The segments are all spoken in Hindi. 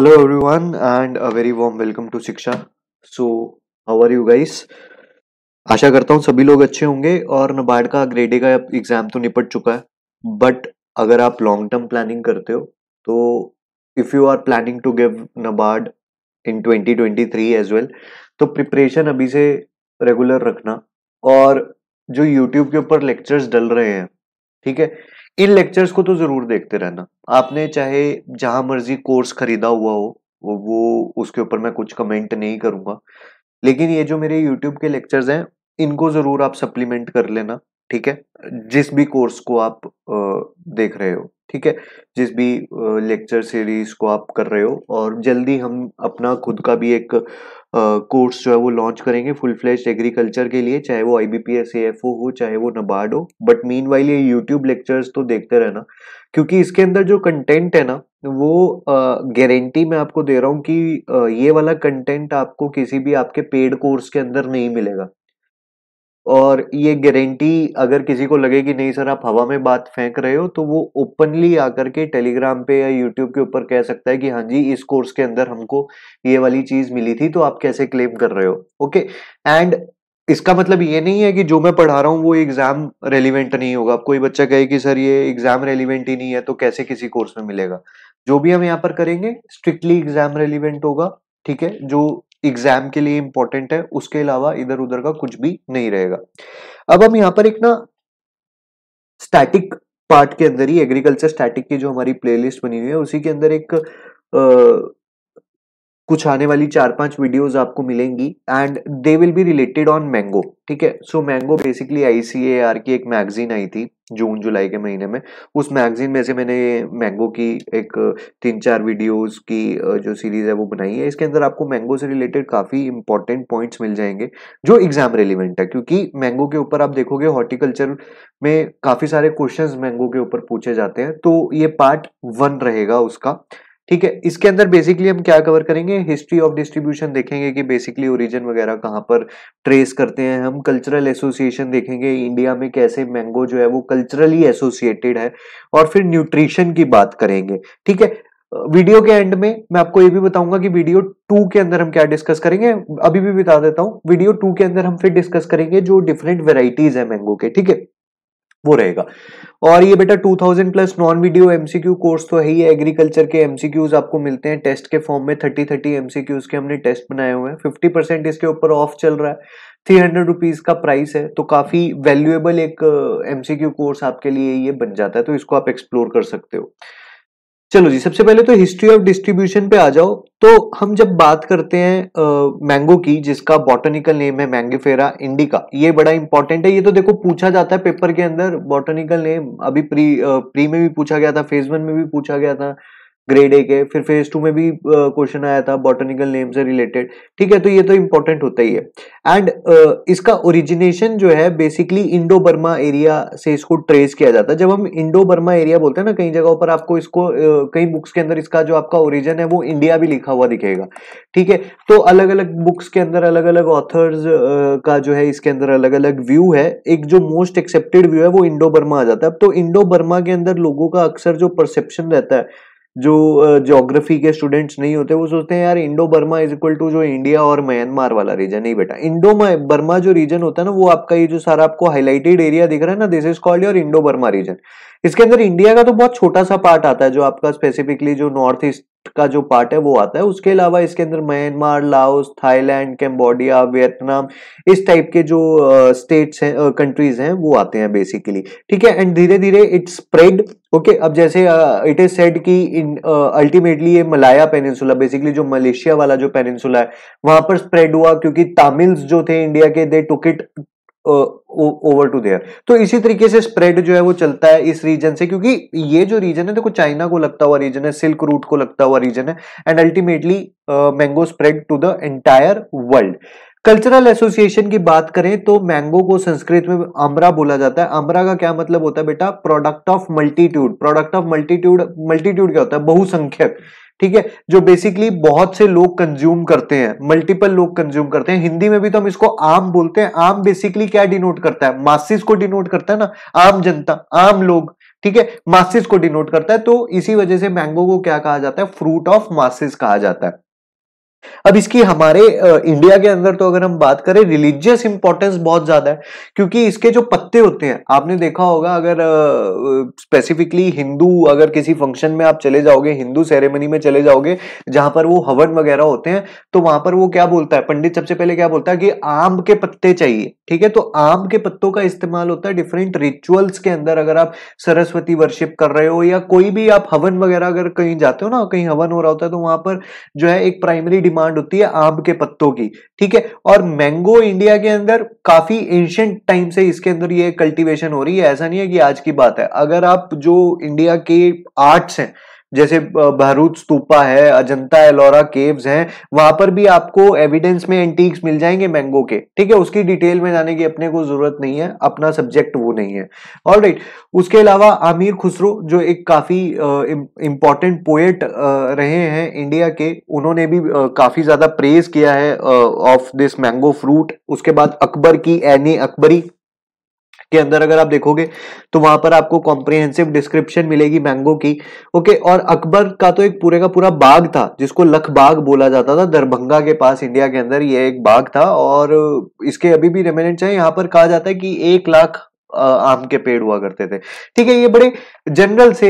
Hello everyone and a very warm welcome to Shiksha so how are you guys आशा करता हूँ सभी लोग अच्छे होंगे और नबार्ड का ग्रेडे का एग्जाम तो निपट चुका है बट अगर आप लॉन्ग टर्म प्लानिंग करते हो तो if you are planning to give NABARD in 2023 as well तो प्रिपरेशन अभी से रेगुलर रखना और जो यूट्यूब के ऊपर लेक्चर्स डल रहे हैं ठीक है इन लेक्चर्स को तो ज़रूर देखते रहना आपने चाहे जहां मर्जी कोर्स खरीदा हुआ हो वो उसके ऊपर मैं कुछ कमेंट नहीं करूंगा लेकिन ये जो मेरे यूट्यूब के लेक्चर्स हैं इनको ज़रूर आप सप्लीमेंट कर लेना ठीक है जिस भी कोर्स को आप देख रहे हो ठीक है जिस भी लेक्चर सीरीज को आप कर रहे हो और जल्दी हम अपना खुद का भी एक कोर्स जो है वो लॉन्च करेंगे फुल फ्लेज एग्रीकल्चर के लिए चाहे वो I B P S F O हो चाहे वो नबार्ड हो बट मीन वाइल ये यूट्यूब लेक्चर्स तो देखते रहना क्योंकि इसके अंदर जो कंटेंट है ना वो गारंटी मैं आपको दे रहा हूँ कि ये वाला कंटेंट आपको किसी भी आपके पेड कोर्स के अंदर नहीं मिलेगा और ये गारंटी अगर किसी को लगे कि नहीं सर आप हवा में बात फेंक रहे हो तो वो ओपनली आकर के टेलीग्राम पे या यूट्यूब के ऊपर कह सकता है कि हाँ जी इस कोर्स के अंदर हमको ये वाली चीज मिली थी तो आप कैसे क्लेम कर रहे हो ओके एंड इसका मतलब ये नहीं है कि जो मैं पढ़ा रहा हूँ वो एग्जाम रेलिवेंट नहीं होगा कोई बच्चा कहे कि सर ये एग्जाम रेलिवेंट ही नहीं है तो कैसे किसी कोर्स में मिलेगा जो भी हम यहाँ पर करेंगे स्ट्रिक्टली एग्जाम रेलिवेंट होगा ठीक है जो एग्जाम के लिए इंपॉर्टेंट है उसके अलावा इधर उधर का कुछ भी नहीं रहेगा अब हम यहाँ पर एक ना स्टैटिक पार्ट के अंदर ही एग्रीकल्चर स्टैटिक की जो हमारी प्लेलिस्ट बनी हुई है उसी के अंदर एक कुछ आने वाली चार पांच वीडियोस आपको मिलेंगी and they will be related on mango ठीक है सो मैंगो बेसिकली आईसीएआर की एक मैगजीन आई थी जून जुलाई के महीने में उस मैगजीन में से मैंने मैंगो की एक तीन चार वीडियोस की जो सीरीज है वो बनाई है इसके अंदर आपको मैंगो से रिलेटेड काफी इंपॉर्टेंट पॉइंट्स मिल जाएंगे जो एग्जाम रेलिवेंट है क्योंकि मैंगो के ऊपर आप देखोगे हॉर्टिकल्चर में काफी सारे क्वेश्चन मैंगो के ऊपर पूछे जाते हैं तो ये पार्ट वन रहेगा उसका ठीक है इसके अंदर बेसिकली हम क्या कवर करेंगे हिस्ट्री ऑफ डिस्ट्रीब्यूशन देखेंगे कि बेसिकली ओरिजिन वगैरह कहाँ पर ट्रेस करते हैं हम कल्चरल एसोसिएशन देखेंगे इंडिया में कैसे मैंगो जो है वो कल्चरली एसोसिएटेड है और फिर न्यूट्रिशन की बात करेंगे ठीक है वीडियो के एंड में मैं आपको ये भी बताऊंगा कि वीडियो टू के अंदर हम क्या डिस्कस करेंगे अभी भी बता देता हूँ वीडियो टू के अंदर हम फिर डिस्कस करेंगे जो डिफरेंट वेराइटीज है मैंगो के ठीक है वो रहेगा और ये बेटा 2000 plus non video MCQ course तो है ही एग्रीकल्चर के एमसीक्यूज आपको मिलते हैं टेस्ट के फॉर्म में 30 30 एमसीक्यूज के हमने टेस्ट बनाए हुए हैं 50 परसेंट इसके ऊपर ऑफ चल रहा है थ्री हंड्रेड रुपीज का प्राइस है तो काफी वैल्यूएबल एक एमसीक्यू कोर्स आपके लिए ये बन जाता है तो इसको आप एक्सप्लोर कर सकते हो चलो जी सबसे पहले तो हिस्ट्री ऑफ डिस्ट्रीब्यूशन पे आ जाओ तो हम जब बात करते हैं मैंगो की जिसका बॉटनिकल नेम है मैंगेफेरा इंडिका ये बड़ा इंपॉर्टेंट है ये तो देखो पूछा जाता है पेपर के अंदर बॉटनिकल नेम अभी प्री आ, प्री में भी पूछा गया था फेज वन में भी पूछा गया था ग्रेड ए के फिर फेज टू में भी क्वेश्चन आया था बॉटनिकल नेम से रिलेटेड ठीक है तो ये तो इम्पोर्टेंट होता ही है एंड uh, इसका ओरिजिनेशन जो है बेसिकली इंडो बर्मा एरिया से इसको ट्रेस किया जाता है जब हम इंडो बर्मा एरिया बोलते हैं ना कई जगहों पर आपको इसको uh, कई बुक्स के अंदर इसका जो आपका ओरिजिन है वो इंडिया भी लिखा हुआ दिखेगा ठीक है तो अलग अलग बुक्स के अंदर अलग अलग ऑथर्स uh, का जो है इसके अंदर अलग अलग व्यू है एक जो मोस्ट एक्सेप्टेड व्यू है वो इंडो बर्मा आ जाता है अब तो इंडो बर्मा के अंदर लोगों का अक्सर जो परसेप्शन रहता है जो जोग्राफी के स्टूडेंट्स नहीं होते वो सोचते हैं यार Indo Burma is equal to जो इंडिया और म्यांमार वाला रीजन नहीं बेटा इंडो बर्मा जो रीजन होता है ना वो आपका ये जो सारा आपको हाईलाइटेड एरिया दिख रहा है ना this is called your Indo Burma region इसके अंदर इंडिया का तो बहुत छोटा सा पार्ट आता है जो आपका स्पेसिफिकली जो नॉर्थ ईस्ट का जो पार्ट है वो आता है उसके अलावा इसके अंदर Myanmar Laos Thailand Cambodia Vietnam इस टाइप के जो स्टेट्स हैं कंट्रीज हैं वो आते हैं बेसिकली ठीक है एंड धीरे धीरे इट स्प्रेड ओके अब जैसे इट इज सेड कि अल्टीमेटली ये मलाया पेनिनसुला बेसिकली जो मलेशिया वाला जो पेनिनसुला है वहां पर स्प्रेड हुआ क्योंकि तामिल्स जो थे इंडिया के they took it over to there तो इसी तरीके से स्प्रेड जो है वो चलता है इस रीजन से क्योंकि ये जो रीजन है देखो तो चाइना को लगता हुआ रीजन है सिल्क रूट को लगता हुआ रीजन है and ultimately mango spread to the entire world cultural association की बात करें तो मैंगो को संस्कृत में अमरा बोला जाता है अमरा का क्या मतलब होता है बेटा product of multitude product of multitude multitude क्या होता है बहुसंख्यक ठीक है जो बेसिकली बहुत से लोग कंज्यूम करते हैं मल्टीपल लोग कंज्यूम करते हैं हिंदी में भी तो हम इसको आम बोलते हैं आम बेसिकली क्या डिनोट करता है मासिस को डिनोट करता है ना आम जनता आम लोग ठीक है मासिस को डिनोट करता है तो इसी वजह से मैंगो को क्या कहा जाता है फ्रूट ऑफ मासिस कहा जाता है अब इसकी हमारे इंडिया के अंदर तो अगर हम बात करें रिलीजियस इंपॉर्टेंस बहुत ज्यादा है क्योंकि इसके जो पत्ते होते हैं आपने देखा होगा अगर स्पेसिफिकली हिंदू अगर किसी फंक्शन में आप चले जाओगे हिंदू सेरेमनी में चले जाओगे जहां पर वो हवन वगैरह होते हैं तो वहां पर वो क्या बोलता है पंडित सबसे पहले क्या बोलता है कि आम के पत्ते चाहिए ठीक है तो आम के पत्तों का इस्तेमाल होता है डिफरेंट रिचुअल्स के अंदर अगर आप सरस्वती वर्शिप कर रहे हो या कोई भी आप हवन वगैरह अगर कहीं जाते हो ना कहीं हवन हो रहा होता है तो वहां पर जो है एक प्राइमरी डिमांड होती है आम के पत्तों की ठीक है और मैंगो इंडिया के अंदर काफी एंशियंट टाइम से इसके अंदर ये कल्टिवेशन हो रही है ऐसा नहीं है कि आज की बात है अगर आप जो इंडिया के आर्ट्स हैं जैसे भरूच स्तूपा है अजंता एलोरा केव्स हैं वहां पर भी आपको एविडेंस में एंटीक्स मिल जाएंगे मैंगो के ठीक है उसकी डिटेल में जाने की अपने को जरूरत नहीं है अपना सब्जेक्ट वो नहीं है ऑल right. उसके अलावा आमिर खुसरो जो एक काफी इंपॉर्टेंट पोएट रहे हैं इंडिया के उन्होंने भी आ, काफी ज्यादा प्रेज किया है ऑफ दिस मैंगो फ्रूट उसके बाद अकबर की एनी अकबरी के अंदर अगर आप देखोगे तो वहां पर आपको कॉम्प्रिहेंसिव डिस्क्रिप्शन मिलेगी मैंगो की ओके और अकबर का तो एक पूरे का पूरा बाग था जिसको लख बाग बोला जाता था दरभंगा के पास इंडिया के अंदर ये एक बाग था और इसके अभी भी रेमिनेंट्स हैं यहाँ पर कहा जाता है कि एक लाख आम के पेड़ हुआ करते थे ठीक है ये बड़े जनरल से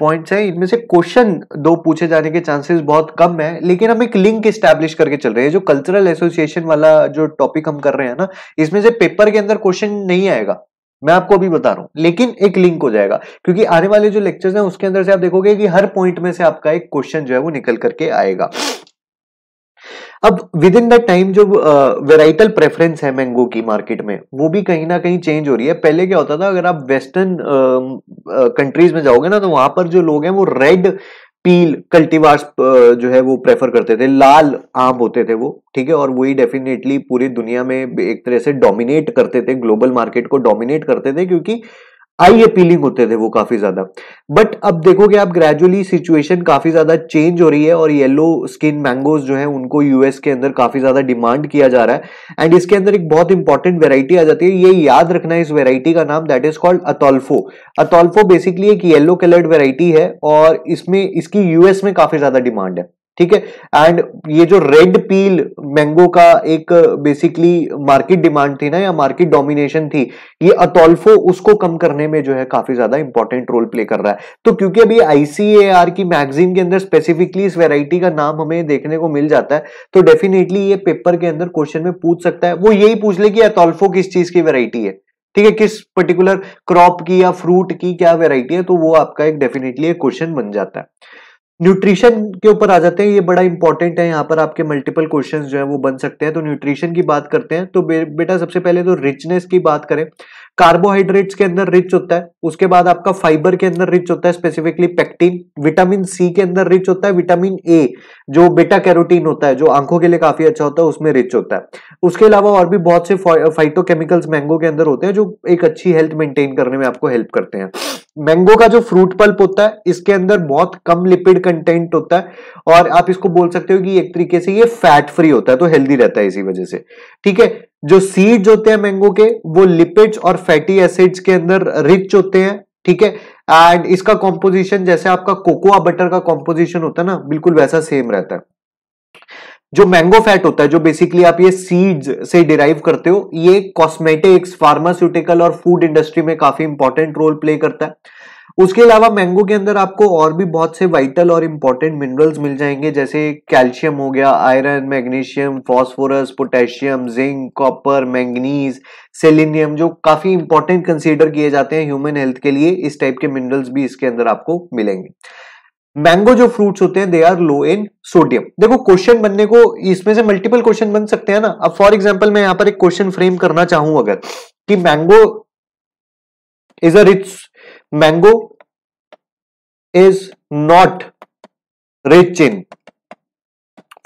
पॉइंट्स हैं इनमें से क्वेश्चन दो पूछे जाने के चांसेस बहुत कम है लेकिन हम एक लिंक इस्टेब्लिश करके चल रहे हैं जो कल्चरल एसोसिएशन वाला जो टॉपिक हम कर रहे हैं ना इसमें से पेपर के अंदर क्वेश्चन नहीं आएगा मैं आपको अभी बता रहा हूं लेकिन एक लिंक हो जाएगा क्योंकि आने वाले जो लेक्चर्स हैं उसके अंदर से आप देखोगे कि हर पॉइंट में से आपका एक क्वेश्चन जो है वो निकल करके आएगा अब विद इन द टाइम जो वेराइटल uh, प्रेफरेंस है मैंगो की मार्केट में वो भी कहीं ना कहीं चेंज हो रही है पहले क्या होता था अगर आप वेस्टर्न कंट्रीज uh, uh, में जाओगे ना तो वहां पर जो लोग हैं वो रेड पील कल्टीवार्स जो है वो प्रेफर करते थे लाल आम होते थे वो ठीक है और वही डेफिनेटली पूरी दुनिया में एक तरह से डोमिनेट करते थे ग्लोबल मार्केट को डोमिनेट करते थे क्योंकि आई अपीलिंग होते थे वो काफी ज्यादा बट अब देखोगे आप ग्रेजुअली सिचुएशन काफी ज्यादा चेंज हो रही है और येलो स्किन मैंगोज जो है उनको यूएस के अंदर काफी ज्यादा डिमांड किया जा रहा है एंड इसके अंदर एक बहुत इंपॉर्टेंट वेराइटी आ जाती है ये याद रखना है इस वेराइटी का नाम that is called Ataulfo Ataulfo basically एक येलो कलर्ड वेराइटी है और इसमें इसकी यूएस में काफी ज्यादा डिमांड है ठीक है एंड ये जो रेड पील मैंगो का एक बेसिकली मार्केट डिमांड थी ना या मार्केट डोमिनेशन थी ये अतोल्फो उसको कम करने में जो है काफी ज्यादा इंपॉर्टेंट रोल प्ले कर रहा है तो क्योंकि अभी आईसीएआर की मैगजीन के अंदर स्पेसिफिकली इस वेराइटी का नाम हमें देखने को मिल जाता है तो डेफिनेटली ये पेपर के अंदर क्वेश्चन में पूछ सकता है वो यही पूछ ले कि अतोल्फो किस चीज की वेराइटी है ठीक है किस पर्टिकुलर क्रॉप की या फ्रूट की क्या वेराइटी है तो वो आपका एक डेफिनेटली एक क्वेश्चन बन जाता है न्यूट्रिशन के ऊपर आ जाते हैं ये बड़ा इंपॉर्टेंट है यहाँ पर आपके मल्टीपल क्वेश्चंस जो है वो बन सकते हैं तो न्यूट्रिशन की बात करते हैं तो बे, बेटा सबसे पहले तो रिचनेस की बात करें कार्बोहाइड्रेट्स के अंदर रिच होता है उसके बाद आपका फाइबर के अंदर रिच होता है स्पेसिफिकली पेक्टिन विटामिन सी के अंदर रिच होता है विटामिन ए जो बेटा कैरोटीन होता है जो आंखों के लिए काफी अच्छा होता है उसमें रिच होता है उसके अलावा और भी बहुत से फाइटोकेमिकल्स मैंगो के अंदर होते हैं जो एक अच्छी हेल्थ मेंटेन करने में आपको हेल्प करते हैं मैंगो का जो फ्रूट पल्प होता है इसके अंदर बहुत कम लिपिड कंटेंट होता है और आप इसको बोल सकते हो कि एक तरीके से ये फैट फ्री होता है तो हेल्दी रहता है इसी वजह से ठीक है जो सीड्स होते हैं मैंगो के वो लिपिड्स और फैटी एसिड्स के अंदर रिच होते हैं ठीक है एंड इसका कॉम्पोजिशन जैसे आपका कोकोआ बटर का कॉम्पोजिशन होता है ना बिल्कुल वैसा सेम रहता है जो मैंगो फैट होता है जो बेसिकली आप ये सीड्स से डिराइव करते हो ये कॉस्मेटिक्स फार्मास्यूटिकल और फूड इंडस्ट्री में काफी इंपॉर्टेंट रोल प्ले करता है उसके अलावा मैंगो के अंदर आपको और भी बहुत से वाइटल और इंपॉर्टेंट मिनरल्स मिल जाएंगे जैसे कैल्शियम हो गया iron magnesium phosphorus potassium zinc copper manganese selenium जो काफी इंपॉर्टेंट कंसीडर किए जाते हैं ह्यूमन हेल्थ के लिए इस टाइप के मिनरल्स भी इसके अंदर आपको मिलेंगे मैंगो जो फ्रूट्स होते हैं they are low in sodium देखो क्वेश्चन बनने को इसमें से मल्टीपल क्वेश्चन बन सकते हैं ना अब फॉर एग्जाम्पल मैं यहां पर एक क्वेश्चन फ्रेम करना चाहूं अगर कि mango is a rich mango is not rich in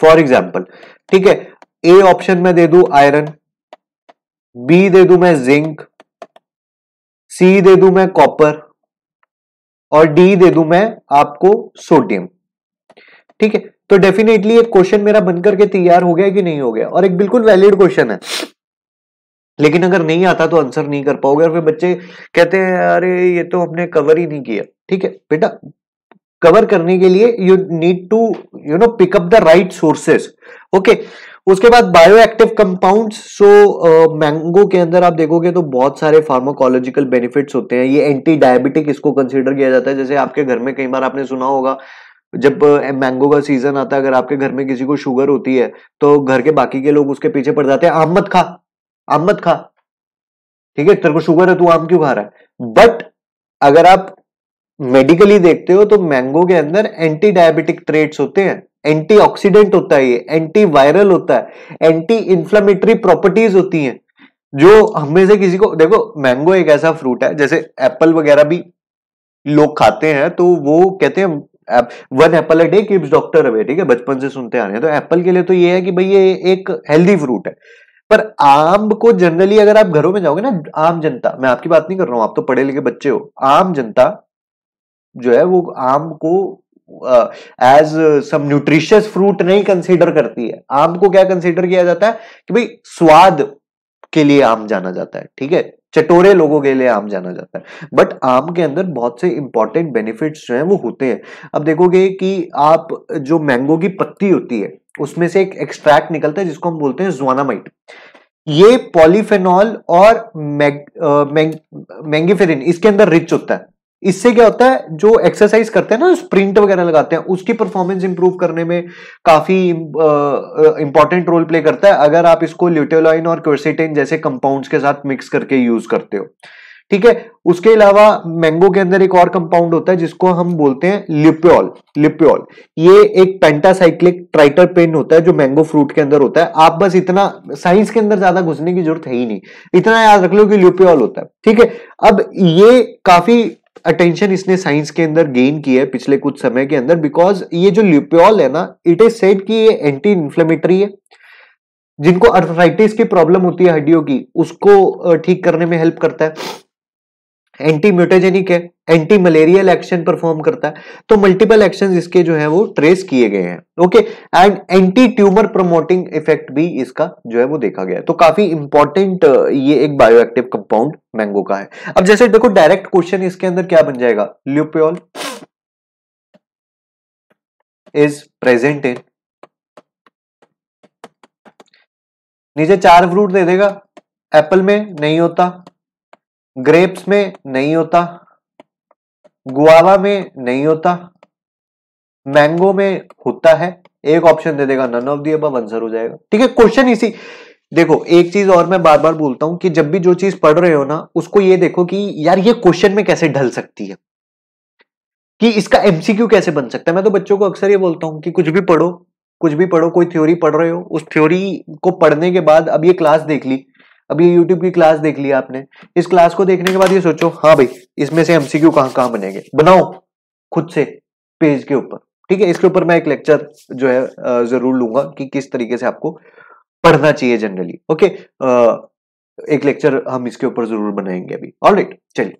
for example ठीक है ए ऑप्शन में दे दू आयरन बी दे दू मैं जिंक सी दे दू मैं कॉपर और डी दे दू मैं आपको सोडियम ठीक है तो डेफिनेटली एक क्वेश्चन मेरा बन करके तैयार हो गया कि नहीं हो गया और एक बिल्कुल वैलिड क्वेश्चन है लेकिन अगर नहीं आता तो आंसर नहीं कर पाओगे और फिर बच्चे कहते हैं अरे ये तो हमने कवर ही नहीं किया ठीक है बेटा कवर करने के लिए you need to you know pickup the right sources okay उसके बाद bio active compound so mango के अंदर आप देखोगे तो बहुत सारे फार्माकोलॉजिकल बेनिफिट्स होते हैं ये एंटी डायबिटिक इसको कंसिडर किया जाता है जैसे आपके घर में कई बार आपने सुना होगा जब मैंगो का सीजन आता है अगर आपके घर में किसी को शुगर होती है तो घर के बाकी के लोग उसके पीछे पड़ जाते हैं आम मत खा आम मत खा ठीक है तेरे को शुगर है तू आम क्यों खा रहा है बट अगर आप मेडिकली देखते हो तो मैंगो के अंदर एंटी डायबिटिक ट्रेट्स होते हैं एंटीऑक्सीडेंट होता है ये एंटीवायरल होता है एंटी इंफ्लामेटरी प्रॉपर्टीज होती हैं जो हमें से किसी को देखो मैंगो एक ऐसा फ्रूट है जैसे एप्पल वगैरह भी लोग खाते हैं तो वो कहते हैं one apple a day doctor away ठीक है बचपन से सुनते आ रहे हैं तो एप्पल के लिए तो ये है कि भाई ये एक हेल्दी फ्रूट है पर आम को जनरली अगर आप घरों में जाओगे ना आम जनता मैं आपकी बात नहीं कर रहा हूं आप तो पढ़े लिखे बच्चे हो आम जनता जो है वो आम को एज सम न्यूट्रिशियस फ्रूट नहीं कंसीडर करती है आम को क्या कंसीडर किया जाता है कि भाई स्वाद के लिए आम जाना जाता है ठीक है चटोरे लोगों के लिए आम जाना जाता है बट आम के अंदर बहुत से इंपॉर्टेंट बेनिफिट्स जो हैं वो होते हैं अब देखोगे कि आप जो मैंगो की पत्ती होती है उसमें से एक एक्सट्रैक्ट निकलता है जिसको हम बोलते हैं माइट ये पॉलीफेनॉल और मैग मैंग, मैंगिफेरिन इसके अंदर रिच होता है इससे क्या होता है जो एक्सरसाइज करते हैं ना स्प्रिंट वगैरह लगाते हैं उसकी परफॉर्मेंस इंप्रूव करने में काफी इंपॉर्टेंट रोल प्ले करता है अगर आप इसको ल्यूटेलाइन और क्वर्सिटेन जैसे कंपाउंड्स के साथ मिक्स करके यूज करते हो ठीक है उसके अलावा मैंगो के अंदर एक और कंपाउंड होता है जिसको हम बोलते हैं लिप्योल लिप्योल ये एक पेंटासाइक्लिक ट्राइटर पेन होता है जो मैंगो फ्रूट के अंदर होता है आप बस इतना साइंस के अंदर ज्यादा घुसने की जरूरत है ही नहीं इतना याद रख लो कि लिप्योल होता है ठीक है अब ये काफी अटेंशन इसने साइंस के अंदर गेन किया है पिछले कुछ समय के अंदर बिकॉज ये जो ल्यूप्योल है ना इट इज सेड कि ये एंटी इन्फ्लेमेटरी है जिनको अर्थराइटिस की प्रॉब्लम होती है हड्डियों की उसको ठीक करने में हेल्प करता है एंटी म्यूटेजेनिक है एंटी मलेरियल एक्शन परफॉर्म करता है तो मल्टीपल एक्शन इसके जो है वो ट्रेस किए गए हैं okay and anti tumour promoting effect भी इसका जो है वो देखा गया तो काफी इंपॉर्टेंट ये एक बायोएक्टिव कंपाउंड मैंगो का है अब जैसे देखो डायरेक्ट क्वेश्चन इसके अंदर क्या बन जाएगा ल्यूपियोल इज प्रेजेंट इन नीचे चार फ्रूट दे देगा एप्पल में नहीं होता ग्रेप्स में नहीं होता गुआवा में नहीं होता मैंगो में होता है एक ऑप्शन दे देगा नन ऑफ दी अब आंसर हो जाएगा ठीक है क्वेश्चन इसी देखो एक चीज और मैं बार बार बोलता हूं कि जब भी जो चीज पढ़ रहे हो ना उसको ये देखो कि यार ये क्वेश्चन में कैसे ढल सकती है कि इसका एमसीक्यू कैसे बन सकता है मैं तो बच्चों को अक्सर ये बोलता हूं कि कुछ भी पढ़ो कुछ भी पढ़ो कोई थ्योरी पढ़ रहे हो उस थ्योरी को पढ़ने के बाद अब ये क्लास देख ली अब ये यूट्यूब की क्लास देख लिया आपने इस क्लास को देखने के बाद ये सोचो हाँ भाई इसमें से एमसीक्यू कहाँ कहाँ बनेंगे बनाओ खुद से पेज के ऊपर ठीक है इसके ऊपर मैं एक लेक्चर जो है जरूर लूंगा कि किस तरीके से आपको पढ़ना चाहिए जनरली ओके एक लेक्चर हम इसके ऊपर जरूर बनाएंगे अभी ऑलराइट चलिए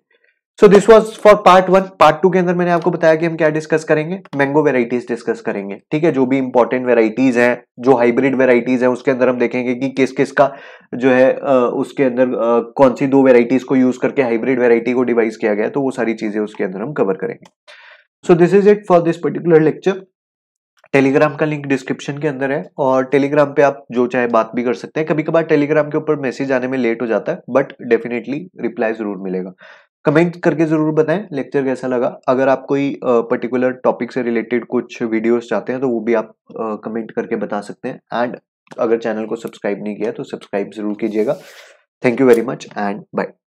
so this was for part one part two के अंदर मैंने आपको बताया कि हम क्या डिस्कस करेंगे मैंगो वेराइटीज डिस्कस करेंगे ठीक है जो भी इंपॉर्टेंट वेराइटीज हैं जो हाइब्रिड वेराइटीज हैं उसके अंदर हम देखेंगे कि किस किस का जो है उसके अंदर कौन सी दो वेराइटीज को यूज करके हाइब्रिड वेराइटी को डिवाइस किया गया तो वो सारी चीजें उसके अंदर हम कवर करेंगे so this is it for this particular lecture Telegram का लिंक डिस्क्रिप्शन के अंदर है और टेलीग्राम पे आप जो चाहे बात भी कर सकते हैं कभी कभार टेलीग्राम के ऊपर मैसेज आने में लेट हो जाता है बट डेफिनेटली रिप्लाई जरूर मिलेगा कमेंट करके ज़रूर बताएं लेक्चर कैसा लगा अगर आप कोई पर्टिकुलर टॉपिक से रिलेटेड कुछ वीडियोस चाहते हैं तो वो भी आप कमेंट करके बता सकते हैं एंड अगर चैनल को सब्सक्राइब नहीं किया तो सब्सक्राइब ज़रूर कीजिएगा thank you very much and bye